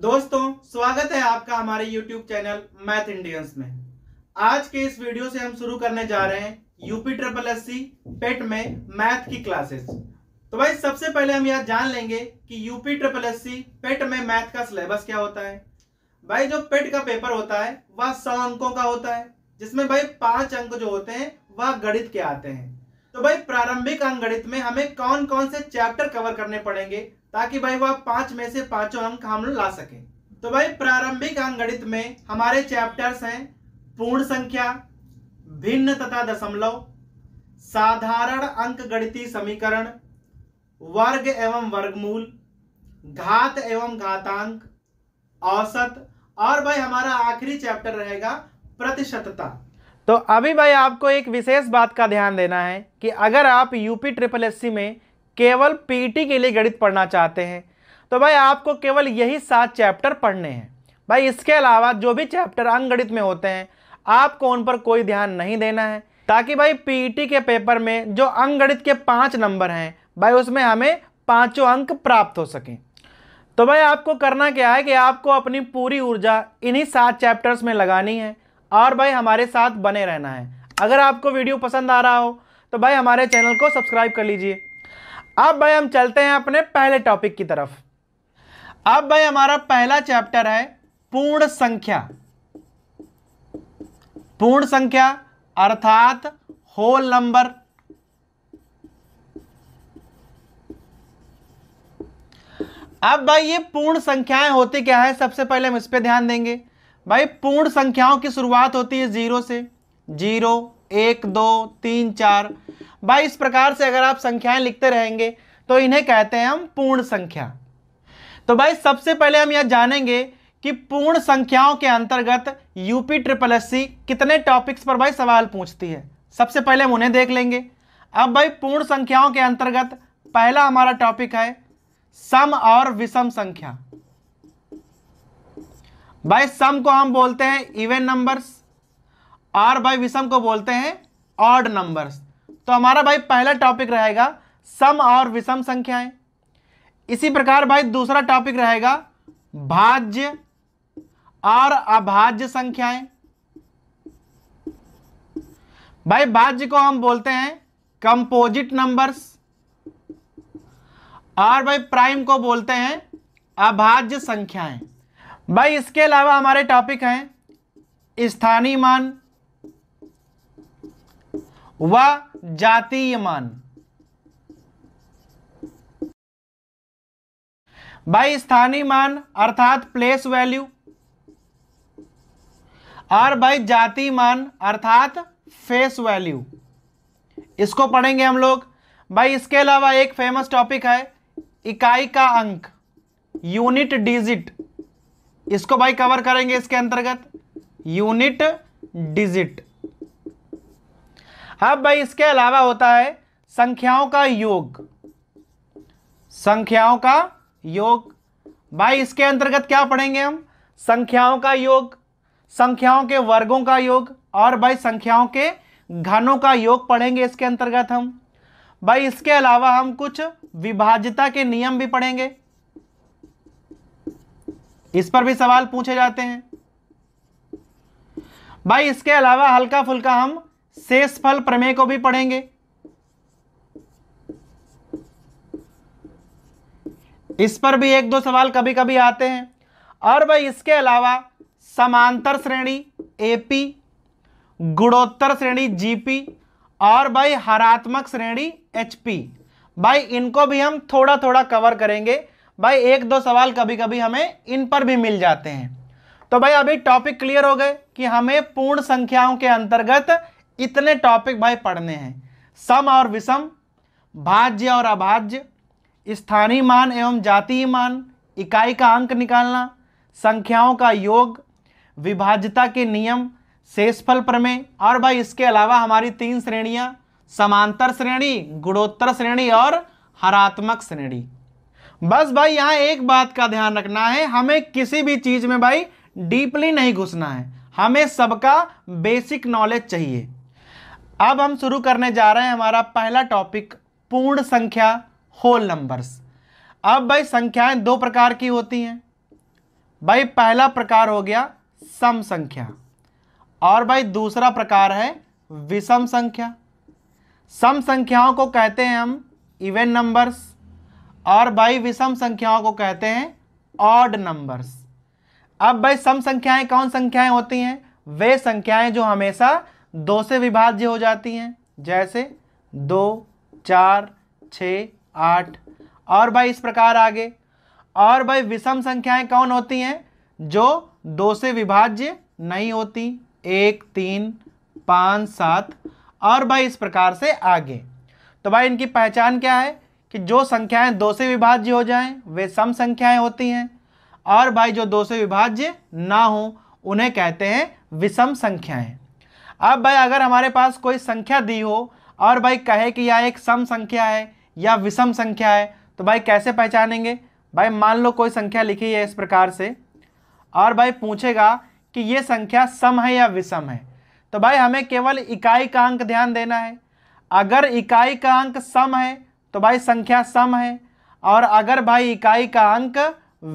दोस्तों स्वागत है आपका हमारे YouTube चैनल मैथ इंडियंस में आज के इस वीडियो से हम शुरू करने जा रहे हैं UP triple S C PET में मैथ की क्लासेस तो भाई सबसे पहले हम यह जान लेंगे कि UP triple S C PET में मैथ का सिलेबस क्या होता है भाई जो पेट का पेपर होता है वह सौ अंकों का होता है जिसमें भाई पांच अंक जो होते हैं वह गणित के आते हैं तो भाई प्रारंभिक अंगणित में हमें कौन कौन से चैप्टर कवर करने पड़ेंगे ताकि भाई वह पांच में से पांचों अंक हम ला सके तो भाई प्रारंभिक गणित में हमारे चैप्टर्स हैं पूर्ण संख्या भिन्न तथा दशमलव साधारण अंक गणितीय समीकरण वर्ग एवं वर्गमूल घात एवं घातांक औसत और भाई हमारा आखिरी चैप्टर रहेगा प्रतिशतता तो अभी भाई आपको एक विशेष बात का ध्यान देना है कि अगर आप यूपी ट्रिपल एस में केवल पीटी के लिए गणित पढ़ना चाहते हैं तो भाई आपको केवल यही सात चैप्टर पढ़ने हैं भाई इसके अलावा जो भी चैप्टर अंगणित में होते हैं आपको उन पर कोई ध्यान नहीं देना है ताकि भाई पीटी के पेपर में जो अंगणित के पाँच नंबर हैं भाई उसमें हमें पाँचों अंक प्राप्त हो सकें तो भाई आपको करना क्या है कि आपको अपनी पूरी ऊर्जा इन्हीं सात चैप्टर्स में लगानी है और भाई हमारे साथ बने रहना है अगर आपको वीडियो पसंद आ रहा हो तो भाई हमारे चैनल को सब्सक्राइब कर लीजिए अब भाई हम चलते हैं अपने पहले टॉपिक की तरफ अब भाई हमारा पहला चैप्टर है पूर्ण संख्या पूर्ण संख्या अर्थात होल नंबर अब भाई ये पूर्ण संख्याएं होती क्या है सबसे पहले हम इस पर ध्यान देंगे भाई पूर्ण संख्याओं की शुरुआत होती है जीरो से जीरो एक दो तीन चार भाई इस प्रकार से अगर आप संख्याएं लिखते रहेंगे तो इन्हें कहते हैं हम पूर्ण संख्या तो भाई सबसे पहले हम यह जानेंगे कि पूर्ण संख्याओं के अंतर्गत यूपी ट्रिपल एस सी कितने टॉपिक्स पर भाई सवाल पूछती है सबसे पहले हम उन्हें देख लेंगे अब भाई पूर्ण संख्याओं के अंतर्गत पहला हमारा टॉपिक है सम और विषम संख्या भाई सम को हम बोलते हैं इवेन नंबर्स और बाई विषम को बोलते हैं ऑड नंबर्स तो हमारा भाई पहला टॉपिक रहेगा सम और विषम संख्याएं इसी प्रकार भाई दूसरा टॉपिक रहेगा भाज्य और अभाज्य संख्याएं भाई भाज्य को हम बोलते हैं कंपोजिट नंबर्स और भाई प्राइम को बोलते हैं अभाज्य संख्याएं भाई इसके अलावा हमारे टॉपिक हैं स्थानीय मान व जातीय मान भाई स्थानीय मान अर्थात प्लेस वैल्यू और भाई जाति मान अर्थात फेस वैल्यू इसको पढ़ेंगे हम लोग भाई इसके अलावा एक फेमस टॉपिक है इकाई का अंक यूनिट डिजिट इसको भाई कवर करेंगे इसके अंतर्गत यूनिट डिजिट अब हाँ भाई इसके अलावा होता है संख्याओं का योग संख्याओं का योग भाई इसके अंतर्गत क्या पढ़ेंगे हम संख्याओं का योग संख्याओं के वर्गों का योग और भाई संख्याओं के घनों का योग पढ़ेंगे इसके अंतर्गत हम भाई इसके अलावा हम कुछ विभाजिता के नियम भी पढ़ेंगे इस पर भी सवाल पूछे जाते हैं भाई इसके अलावा हल्का फुल्का हम शेषफल प्रमेय को भी पढ़ेंगे इस पर भी एक दो सवाल कभी कभी आते हैं और भाई इसके अलावा समांतर श्रेणी एपी गुणोत्तर श्रेणी जीपी और भाई हरात्मक श्रेणी एचपी भाई इनको भी हम थोड़ा थोड़ा कवर करेंगे भाई एक दो सवाल कभी कभी हमें इन पर भी मिल जाते हैं तो भाई अभी टॉपिक क्लियर हो गए कि हमें पूर्ण संख्याओं के अंतर्गत इतने टॉपिक भाई पढ़ने हैं सम और विषम भाज्य और अभाज्य स्थानीय मान एवं जातीय मान इकाई का अंक निकालना संख्याओं का योग विभाज्यता के नियम शेषफल प्रमेय और भाई इसके अलावा हमारी तीन श्रेणियां समांतर श्रेणी गुणोत्तर श्रेणी और हरात्मक श्रेणी बस भाई यहाँ एक बात का ध्यान रखना है हमें किसी भी चीज़ में भाई डीपली नहीं घुसना है हमें सबका बेसिक नॉलेज चाहिए अब हम शुरू करने जा रहे हैं हमारा पहला टॉपिक पूर्ण संख्या होल नंबर्स अब भाई संख्याएं दो प्रकार की होती हैं भाई पहला प्रकार हो गया सम संख्या और भाई दूसरा प्रकार है विषम संख्या सम संख्याओं को कहते हैं हम इवन नंबर्स और भाई विषम संख्याओं को कहते हैं ऑड नंबर्स अब भाई सम संख्याएं कौन संख्याएं होती हैं वे संख्याएं जो हमेशा दो से विभाज्य हो जाती हैं जैसे दो चार छ आठ और भाई इस प्रकार आगे और भाई विषम संख्याएं कौन होती हैं जो दो से विभाज्य नहीं होती एक तीन पाँच सात और भाई इस प्रकार से आगे तो भाई इनकी पहचान क्या है कि जो संख्याएं दो से विभाज्य हो जाएं वे सम संख्याएं होती हैं और भाई जो दो से विभाज्य ना हो उन्हें कहते हैं विषम संख्याएं अब भाई अगर हमारे पास कोई संख्या दी हो और भाई कहे कि यह एक सम संख्या है या विषम संख्या है तो भाई कैसे पहचानेंगे भाई मान लो कोई संख्या लिखी है इस प्रकार से और भाई पूछेगा कि ये संख्या सम है या विषम है तो भाई हमें केवल इकाई का अंक ध्यान देना है अगर इकाई का अंक सम है तो भाई संख्या सम है और अगर भाई इकाई का अंक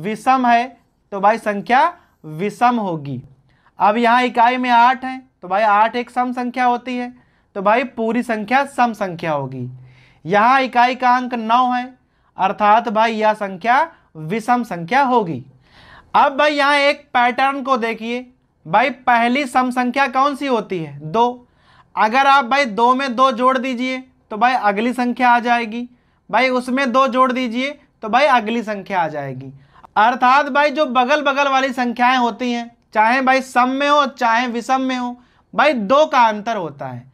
विषम है तो भाई संख्या विषम होगी अब यहाँ इकाई में आठ है तो भाई आठ एक सम संख्या होती है तो भाई पूरी संख्या सम संख्या होगी यहाँ इकाई का अंक नौ है अर्थात भाई यह संख्या विषम संख्या होगी अब भाई यहाँ एक पैटर्न को देखिए भाई पहली सम संख्या कौन सी होती है दो अगर आप भाई दो में दो जोड़ दीजिए तो भाई अगली संख्या आ जाएगी भाई उसमें दो जोड़ दीजिए तो भाई अगली संख्या आ जाएगी अर्थात भाई जो बगल बगल वाली संख्याएं होती हैं चाहे भाई सम में हो चाहे विषम में हो भाई दो का अंतर होता है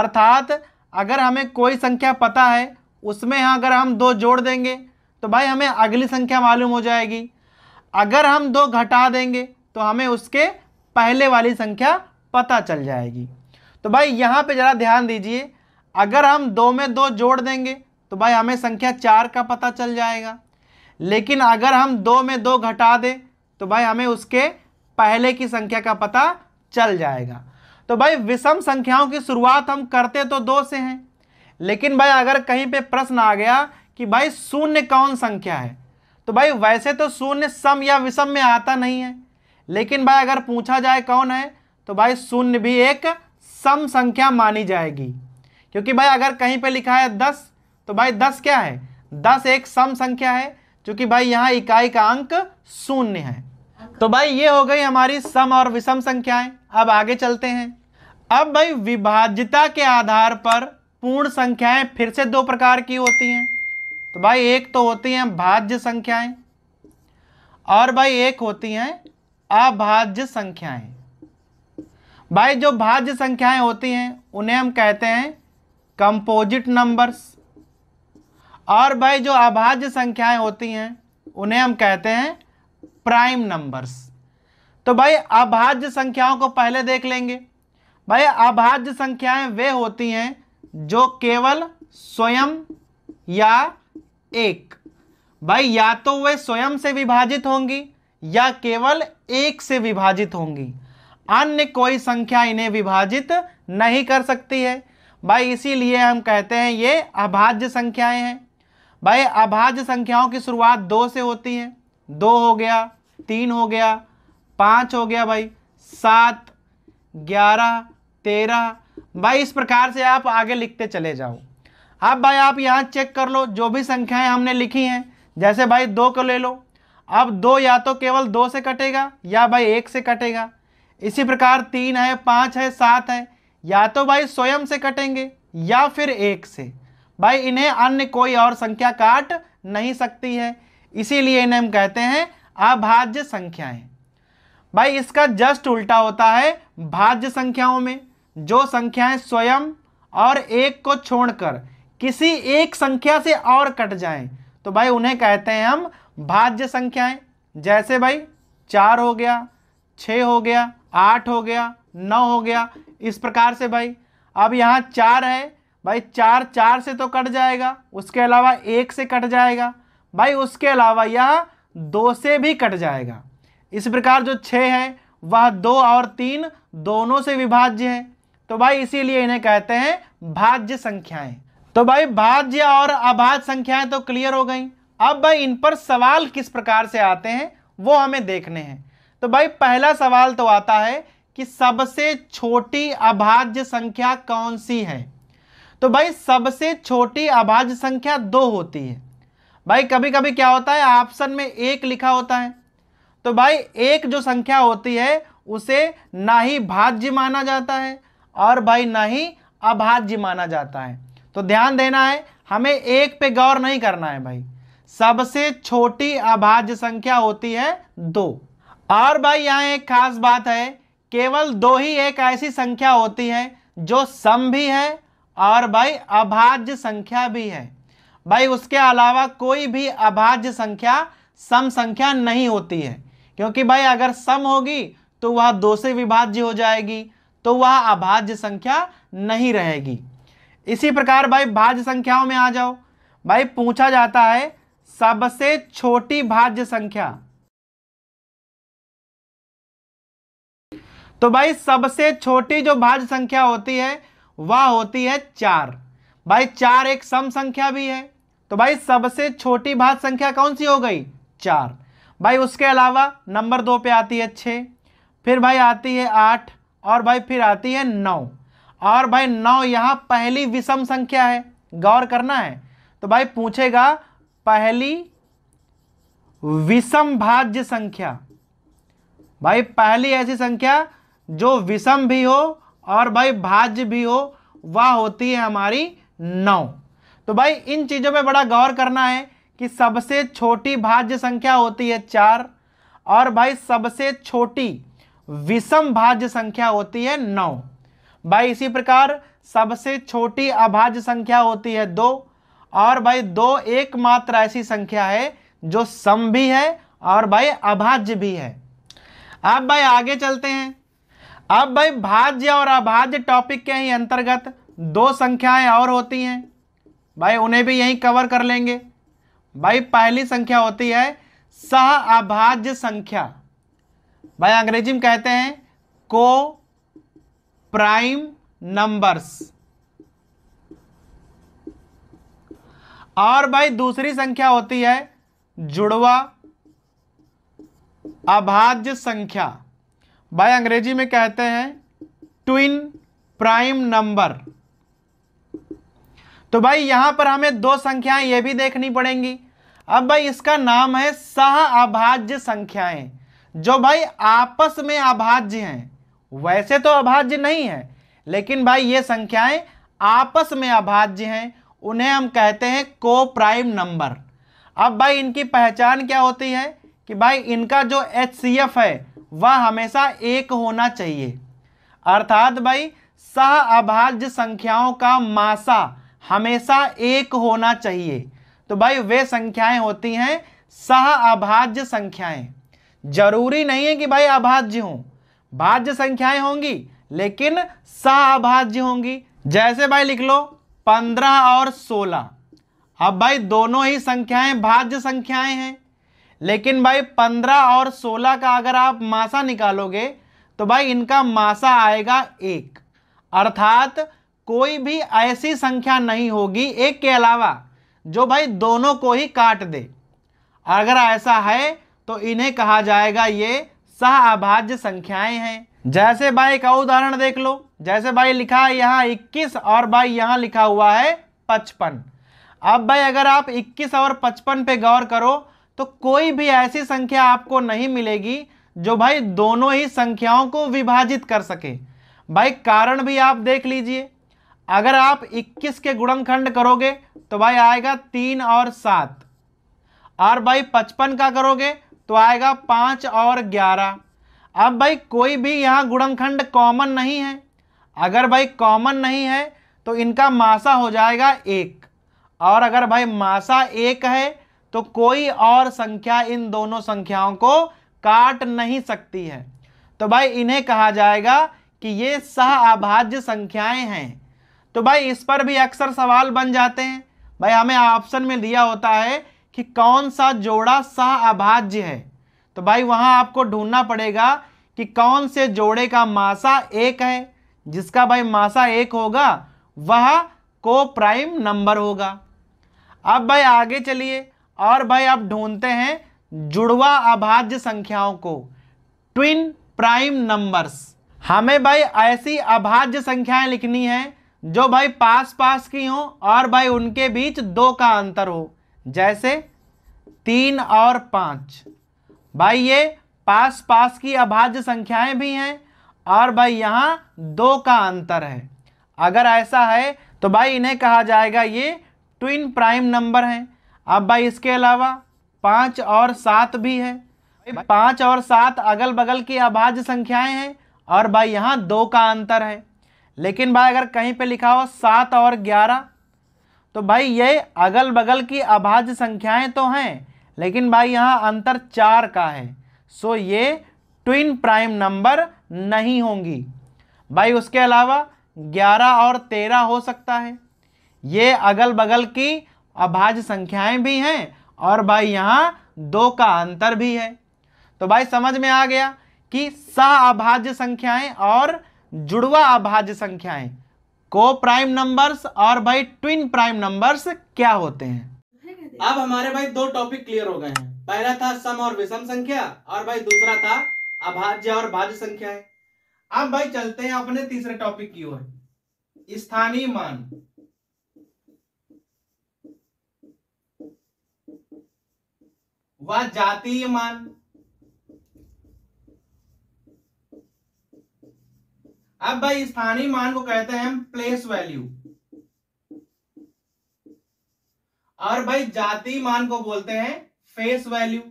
अर्थात अगर हमें कोई संख्या पता है उसमें हाँ अगर हम दो जोड़ देंगे तो भाई हमें अगली संख्या मालूम हो जाएगी अगर हम दो घटा देंगे तो हमें उसके पहले वाली संख्या पता चल जाएगी तो भाई यहाँ पे ज़रा ध्यान दीजिए अगर हम दो में दो जोड़ देंगे तो भाई हमें संख्या चार का पता चल जाएगा लेकिन अगर हम दो में दो घटा दें तो भाई हमें उसके पहले की संख्या का पता चल जाएगा तो भाई विषम संख्याओं की शुरुआत हम करते तो दो से हैं लेकिन भाई अगर कहीं पे प्रश्न आ गया कि भाई शून्य कौन संख्या है तो भाई वैसे तो शून्य सम या विषम में आता नहीं है लेकिन भाई अगर पूछा जाए कौन है तो भाई शून्य भी एक सम संख्या मानी जाएगी क्योंकि भाई अगर कहीं पे लिखा है दस तो भाई दस क्या है दस एक सम संख्या है क्योंकि भाई यहाँ इकाई का अंक शून्य है तो भाई ये हो गई हमारी सम और विषम संख्याएं अब आगे चलते हैं अब भाई विभाज्यता के आधार पर पूर्ण संख्याएं फिर से दो प्रकार की होती हैं तो भाई एक तो होती हैं भाज्य संख्याएं और भाई एक होती हैं अभाज्य संख्याएं भाई जो भाज्य संख्याएं होती हैं उन्हें हम कहते हैं कंपोजिट नंबर्स और भाई जो अभाज्य संख्याएं होती हैं उन्हें हम कहते हैं प्राइम नंबर्स तो भाई अभाज्य संख्याओं को पहले देख लेंगे भाई अभाज्य संख्याएं वे होती हैं जो केवल स्वयं या एक भाई या तो वे स्वयं से विभाजित होंगी या केवल एक से विभाजित होंगी अन्य कोई संख्या इन्हें विभाजित नहीं कर सकती है भाई इसीलिए हम कहते हैं ये अभाज्य संख्याएं हैं भाई अभाज्य संख्याओं की शुरुआत दो से होती है दो हो गया तीन हो गया पाँच हो गया भाई सात ग्यारह तेरह भाई इस प्रकार से आप आगे लिखते चले जाओ अब भाई आप यहाँ चेक कर लो जो भी संख्याएं हमने लिखी हैं जैसे भाई दो को ले लो अब दो या तो केवल दो से कटेगा या भाई एक से कटेगा इसी प्रकार तीन है पाँच है सात है या तो भाई स्वयं से कटेंगे या फिर एक से भाई इन्हें अन्य कोई और संख्या काट नहीं सकती है इसीलिए इन्हें हम कहते हैं अभाज्य संख्याएं भाई इसका जस्ट उल्टा होता है भाज्य संख्याओं में जो संख्याएं स्वयं और एक को छोड़कर किसी एक संख्या से और कट जाएं तो भाई उन्हें कहते हैं हम भाज्य संख्याएं जैसे भाई चार हो गया छः हो गया आठ हो गया नौ हो गया इस प्रकार से भाई अब यहाँ चार है भाई चार चार से तो कट जाएगा उसके अलावा एक से कट जाएगा भाई उसके अलावा यह दो से भी कट जाएगा इस प्रकार जो छः है वह दो और तीन दोनों से विभाज्य है तो भाई इसीलिए इन्हें कहते हैं भाज्य संख्याएं तो भाई भाज्य और अभाज्य संख्याएं तो क्लियर हो गई अब भाई इन पर सवाल किस प्रकार से आते हैं वो हमें देखने हैं तो भाई पहला सवाल तो आता है कि सबसे छोटी अभाज्य संख्या कौन सी है तो भाई सबसे छोटी अभाज्य संख्या दो होती है भाई कभी कभी क्या होता है ऑप्शन में एक लिखा होता है तो भाई एक जो संख्या होती है उसे ना ही भाज्य माना जाता है और भाई नहीं अभाज्य माना जाता है तो ध्यान देना है हमें एक पे गौर नहीं करना है भाई सबसे छोटी अभाज्य संख्या होती है दो और भाई यहाँ एक खास बात है केवल दो ही एक ऐसी संख्या होती है जो सम भी है और भाई अभाज्य संख्या भी है भाई उसके अलावा कोई भी अभाज्य संख्या सम संख्या नहीं होती है क्योंकि भाई अगर सम होगी तो वह दो से विभाज्य हो जाएगी तो वह अभाज्य संख्या नहीं रहेगी इसी प्रकार भाई भाज्य संख्याओं में आ जाओ भाई पूछा जाता है सबसे छोटी भाज्य संख्या तो भाई सबसे छोटी जो भाज्य संख्या होती है वह होती है चार भाई चार एक सम संख्या भी है तो भाई सबसे छोटी भाज्य संख्या कौन सी हो गई चार भाई उसके अलावा नंबर दो पे आती है छः फिर भाई आती है आठ और भाई फिर आती है नौ और भाई नौ यहाँ पहली विषम संख्या है गौर करना है तो भाई पूछेगा पहली विषम भाज्य संख्या भाई पहली ऐसी संख्या जो विषम भी हो और भाई भाज्य भी हो वह होती है हमारी नौ तो भाई इन चीज़ों में बड़ा गौर करना है कि सबसे छोटी भाज्य संख्या होती है चार और भाई सबसे छोटी विषम भाज्य संख्या होती है नौ भाई इसी प्रकार सबसे छोटी अभाज्य संख्या होती है दो और भाई दो एकमात्र ऐसी संख्या है जो सम भी है और भाई अभाज्य भी है अब भाई आगे चलते हैं अब भाई भाज्य और अभाज्य टॉपिक के ही अंतर्गत दो संख्याएं और होती हैं भाई उन्हें भी यही कवर कर लेंगे भाई पहली संख्या होती है सह अभाज्य संख्या भाई अंग्रेजी में कहते हैं को प्राइम नंबर्स और भाई दूसरी संख्या होती है जुड़वा अभाज्य संख्या भाई अंग्रेजी में कहते हैं ट्विन प्राइम नंबर तो भाई यहां पर हमें दो संख्याएं यह भी देखनी पड़ेंगी अब भाई इसका नाम है सह अभाज्य संख्याएं जो भाई आपस में अभाज्य हैं वैसे तो अभाज्य नहीं है लेकिन भाई ये संख्याएं आपस में अभाज्य हैं उन्हें हम कहते हैं को प्राइम नंबर अब भाई इनकी पहचान क्या होती है कि भाई इनका जो एच है वह हमेशा एक होना चाहिए अर्थात भाई सह अभाज्य संख्याओं का मासा हमेशा एक होना चाहिए तो भाई वे संख्याएं होती हैं सह अभाज्य संख्याएं जरूरी नहीं है कि भाई अभाज्य हो भाज्य संख्याएं होंगी लेकिन सअभाज्य होंगी जैसे भाई लिख लो पंद्रह और सोलह अब भाई दोनों ही संख्याएं भाज्य संख्याएं हैं लेकिन भाई पंद्रह और सोलह का अगर आप मासा निकालोगे तो भाई इनका मासा आएगा एक अर्थात कोई भी ऐसी संख्या नहीं होगी एक के अलावा जो भाई दोनों को ही काट दे अगर ऐसा है तो इन्हें कहा जाएगा ये सह अभाज्य संख्याएं हैं जैसे भाई का उदाहरण देख लो जैसे भाई लिखा है यहाँ इक्कीस और भाई यहाँ लिखा हुआ है पचपन अब भाई अगर आप 21 और 55 पे गौर करो तो कोई भी ऐसी संख्या आपको नहीं मिलेगी जो भाई दोनों ही संख्याओं को विभाजित कर सके भाई कारण भी आप देख लीजिए अगर आप 21 के गुणनखंड करोगे तो भाई आएगा तीन और सात और भाई 55 का करोगे तो आएगा पाँच और ग्यारह अब भाई कोई भी यहाँ गुणनखंड कॉमन नहीं है अगर भाई कॉमन नहीं है तो इनका मासा हो जाएगा एक और अगर भाई मासा एक है तो कोई और संख्या इन दोनों संख्याओं को काट नहीं सकती है तो भाई इन्हें कहा जाएगा कि ये सह अभाज्य संख्याएं हैं तो भाई इस पर भी अक्सर सवाल बन जाते हैं भाई हमें ऑप्शन में दिया होता है कि कौन सा जोड़ा सह अभाज्य है तो भाई वहां आपको ढूंढना पड़ेगा कि कौन से जोड़े का मासा एक है जिसका भाई मासा एक होगा वह को प्राइम नंबर होगा अब भाई आगे चलिए और भाई आप ढूंढते हैं जुड़वा अभाज्य संख्याओं को ट्विन प्राइम नंबर्स हमें भाई ऐसी अभाज्य संख्याएं लिखनी है जो भाई पास पास की हों और भाई उनके बीच दो का अंतर हो जैसे तीन और पाँच भाई ये पास पास की अभाज्य संख्याएं भी हैं और भाई यहाँ दो का अंतर है अगर ऐसा है तो भाई इन्हें कहा जाएगा ये ट्विन प्राइम नंबर हैं अब भाई इसके अलावा पाँच और सात भी है पाँच और सात अगल बगल की अभाज्य संख्याएं हैं और भाई यहाँ दो का अंतर है लेकिन भाई अगर कहीं पे लिखा हो सात और ग्यारह तो भाई ये अगल बगल की अभाज्य संख्याएं तो हैं लेकिन भाई यहाँ अंतर चार का है सो ये ट्विन प्राइम नंबर नहीं होंगी भाई उसके अलावा ग्यारह और तेरह हो सकता है ये अगल बगल की अभाज्य संख्याएं भी हैं और भाई यहाँ दो का अंतर भी है तो भाई समझ में आ गया कि सह अभाज्य संख्याएं और जुड़वा अभाज्य संख्याएं को प्राइम नंबर्स और भाई ट्विन प्राइम नंबर्स क्या होते हैं अब हमारे भाई दो टॉपिक क्लियर हो गए हैं पहला था सम और विषम संख्या और भाई दूसरा था अभाज्य और भाज्य संख्या है अब भाई चलते हैं अपने तीसरे टॉपिक की ओर स्थानीय मान व जातीय मान अब भाई स्थानीय मान को कहते हैं हम प्लेस वैल्यू और भाई जाति मान को बोलते हैं फेस वैल्यू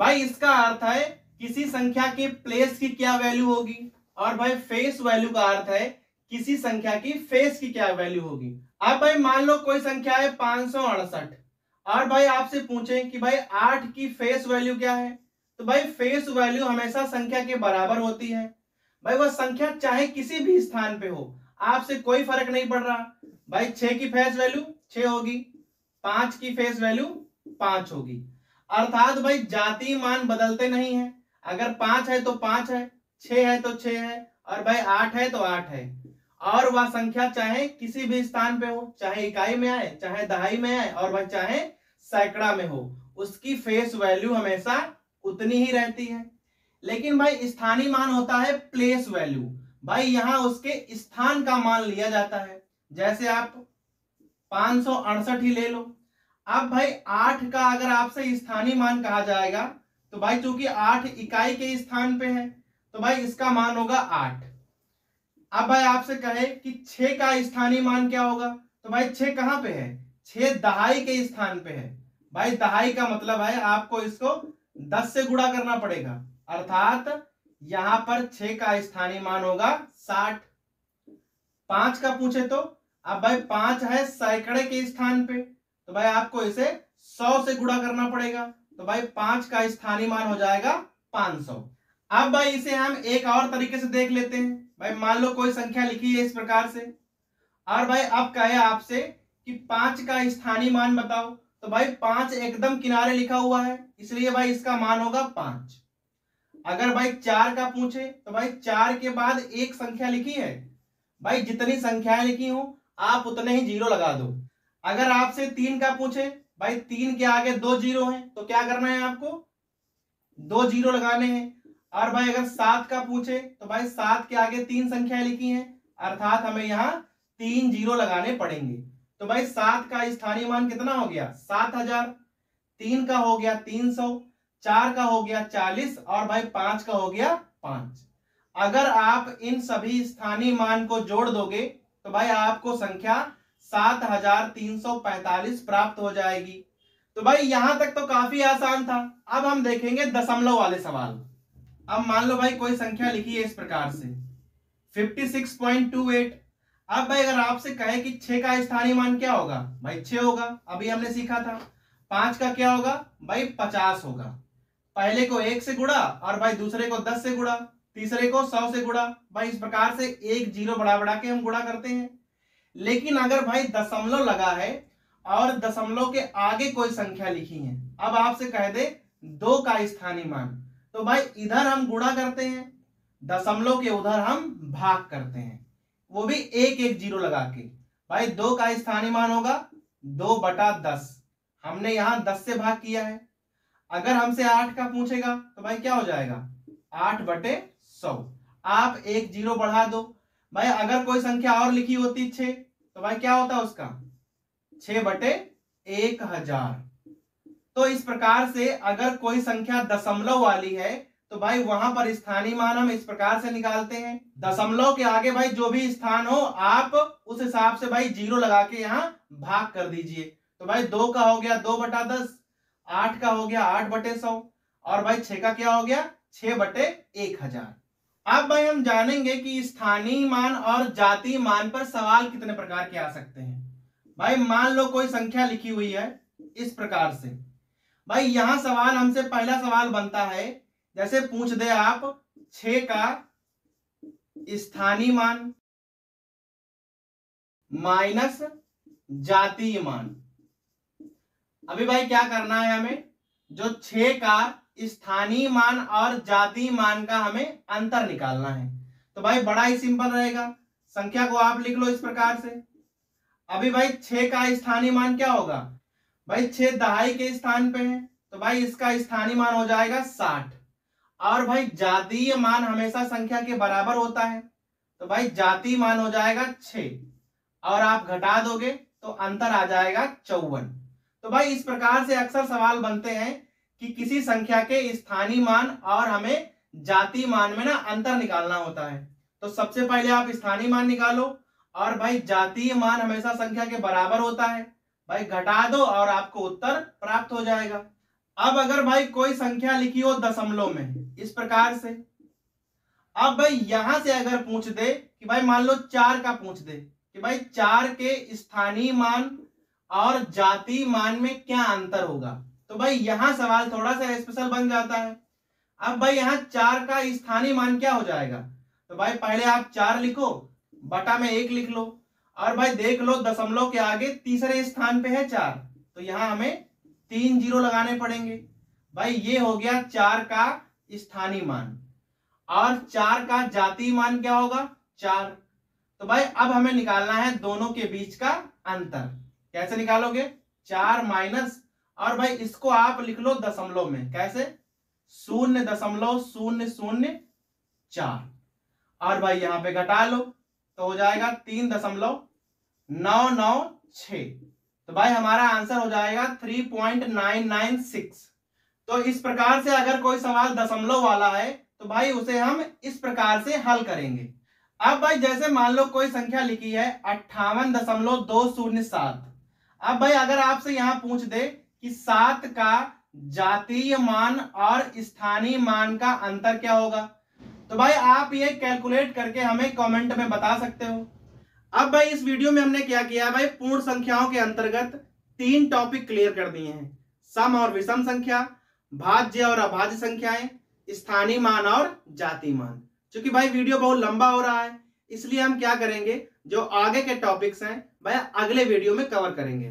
भाई इसका अर्थ है किसी संख्या के प्लेस की क्या वैल्यू होगी और भाई फेस वैल्यू का अर्थ है किसी संख्या की फेस की क्या वैल्यू होगी अब भाई मान लो कोई संख्या है पांच और भाई आपसे पूछे कि भाई आठ की फेस वैल्यू क्या है तो भाई फेस वैल्यू हमेशा संख्या के बराबर होती है भाई वह संख्या चाहे किसी भी स्थान पे हो आपसे कोई फर्क नहीं पड़ रहा भाई छह की फेस वैल्यू छ होगी पांच की फेस वैल्यू पांच होगी अर्थात भाई जाति मान बदलते नहीं है अगर पांच है तो पांच है छ है तो छ है और भाई आठ है तो आठ है और वह संख्या चाहे किसी भी स्थान पे हो चाहे इकाई में आए चाहे दहाई में आए और वह चाहे सैकड़ा में हो उसकी फेस वैल्यू हमेशा उतनी ही रहती है लेकिन भाई स्थानीय मान होता है प्लेस वैल्यू भाई यहां उसके स्थान का मान लिया जाता है जैसे आप पांच ही ले लो अब भाई आठ का अगर आपसे स्थानीय मान कहा जाएगा तो भाई चूंकि आठ इकाई के स्थान पे है तो भाई इसका मान होगा आठ अब भाई आपसे कहे कि छ का स्थानीय मान क्या होगा तो भाई छ कहां पे है छ दहाई के स्थान पे है भाई दहाई का मतलब है आपको इसको दस से गुणा करना पड़ेगा अर्थात यहां पर छ का स्थानीय मान होगा साठ पांच का पूछे तो अब भाई पांच है सैकड़े के स्थान पे तो भाई आपको इसे सौ से गुणा करना पड़ेगा तो भाई पांच का स्थानीय मान हो जाएगा पांच सौ अब भाई इसे हम एक और तरीके से देख लेते हैं भाई मान लो कोई संख्या लिखी है इस प्रकार से और भाई अब कहे आपसे कि पांच का स्थानीय मान बताओ तो भाई पांच एकदम किनारे लिखा हुआ है इसलिए भाई इसका मान होगा पांच अगर भाई चार का पूछे तो भाई चार के बाद एक संख्या लिखी है भाई जितनी संख्याएं लिखी हो आप उतने ही जीरो लगा दो अगर आपसे तीन का पूछे भाई तीन के आगे दो जीरो हैं तो क्या करना है आपको दो जीरो लगाने हैं और भाई अगर सात का पूछे तो भाई सात के आगे तीन संख्याएं लिखी हैं अर्थात हमें यहां तीन जीरो लगाने पड़ेंगे तो भाई सात का स्थानीय मान कितना हो गया सात हजार तीन का हो गया तीन सौ चार का हो गया चालीस और भाई पांच का हो गया पांच अगर आप इन सभी स्थानीय मान को जोड़ दोगे तो भाई आपको संख्या सात हजार तीन सौ पैतालीस प्राप्त हो जाएगी तो भाई यहां तक तो काफी आसान था अब हम देखेंगे दशमलव वाले सवाल अब मान लो भाई कोई संख्या लिखी है इस प्रकार से fifty six point two eight अब भाई अगर आपसे कहे कि छह का स्थानीय मान क्या होगा भाई छह होगा अभी हमने सीखा था पांच का क्या होगा भाई पचास होगा पहले को एक से गुड़ा और भाई दूसरे को दस से गुड़ा तीसरे को सौ से गुड़ा भाई इस प्रकार से एक जीरो बढ़ा बढ़ा के हम गुड़ा करते हैं लेकिन अगर भाई दशमलव लगा है और दशमलव के आगे कोई संख्या लिखी है अब आपसे कह दे दो का स्थानीय मान तो भाई इधर हम गुड़ा करते हैं दशमलव के उधर हम भाग करते हैं वो भी एक एक जीरो लगा के भाई दो का स्थानीय मान होगा दो बटा दस हमने यहां दस से भाग किया है अगर हमसे आठ का पूछेगा तो भाई क्या हो जाएगा आठ बटे सौ आप एक जीरो बढ़ा दो भाई अगर कोई संख्या और लिखी होती छे तो भाई क्या होता उसका छ बटे एक हजार तो इस प्रकार से अगर कोई संख्या दशमलव वाली है तो भाई वहां पर स्थानीय मान हम इस प्रकार से निकालते हैं दशमलव के आगे भाई जो भी स्थान हो आप उस हिसाब से भाई जीरो लगा के यहाँ भाग कर दीजिए तो भाई दो का हो गया दो बटा दस आठ का हो गया आठ बटे सौ और भाई छह का क्या हो गया छह बटे एक हजार अब भाई हम जानेंगे कि स्थानीय मान और जाति मान पर सवाल कितने प्रकार के आ सकते हैं भाई मान लो कोई संख्या लिखी हुई है इस प्रकार से भाई यहां सवाल हमसे पहला सवाल बनता है जैसे पूछ दे आप छ का स्थानीय मान माइनस जातीय मान अभी भाई क्या करना है हमें जो छ का स्थानीय मान और जातीय मान का हमें अंतर निकालना है तो भाई बड़ा ही सिंपल रहेगा संख्या को आप लिख लो इस प्रकार से अभी भाई छ का स्थानीय मान क्या होगा भाई छ दहाई के स्थान पे है तो भाई इसका स्थानीय मान हो जाएगा साठ और भाई जातीय मान हमेशा संख्या के बराबर होता है तो भाई जातीय मान हो जाएगा छ और आप घटा दोगे तो अंतर आ जाएगा चौवन तो भाई इस प्रकार से अक्सर सवाल बनते हैं कि किसी संख्या के स्थानीय मान और हमें जाति मान में ना अंतर निकालना होता है तो सबसे पहले आप स्थानीय मान निकालो और भाई जातीय मान हमेशा संख्या के बराबर होता है भाई घटा दो और आपको उत्तर प्राप्त हो जाएगा अब अगर भाई कोई संख्या लिखी हो दशमलव में इस प्रकार से अब भाई यहां से अगर पूछ दे कि भाई मान लो चार का पूछ दे कि भाई चार के स्थानीय मान और जाति मान में क्या अंतर होगा तो भाई यहां सवाल थोड़ा सा स्पेशल बन जाता है अब भाई यहाँ चार का स्थानीय मान क्या हो जाएगा तो भाई पहले आप चार लिखो बटा में एक लिख लो और भाई देख लो दशमलव के आगे तीसरे स्थान पे है चार तो यहां हमें तीन जीरो लगाने पड़ेंगे भाई ये हो गया चार का स्थानीय मान और चार का जाति मान क्या होगा चार तो भाई अब हमें निकालना है दोनों के बीच का अंतर कैसे निकालोगे चार माइनस और भाई इसको आप लिख लो दशमलव में कैसे शून्य दशमलव शून्य शून्य चार और भाई यहां पे घटा लो तो हो जाएगा तीन दशमलव नौ नौ छ तो भाई हमारा आंसर हो जाएगा 3.996 तो इस प्रकार से अगर कोई सवाल दशमलव वाला है तो भाई उसे हम इस प्रकार से हल करेंगे अब भाई जैसे मान लो कोई संख्या लिखी है अट्ठावन दशमलव दो शून्य सात अब भाई अगर आपसे यहां पूछ दे कि सात का जातीय मान और स्थानीय मान का अंतर क्या होगा तो भाई आप ये कैलकुलेट करके हमें कमेंट में बता सकते हो अब भाई इस वीडियो में हमने क्या किया भाई पूर्ण संख्याओं के अंतर्गत तीन टॉपिक क्लियर कर दिए हैं सम और विषम संख्या भाज्य और अभाज्य संख्याएं स्थानीय मान और जाति मान क्योंकि भाई वीडियो बहुत लंबा हो रहा है इसलिए हम क्या करेंगे जो आगे के टॉपिक्स हैं भाई अगले वीडियो में कवर करेंगे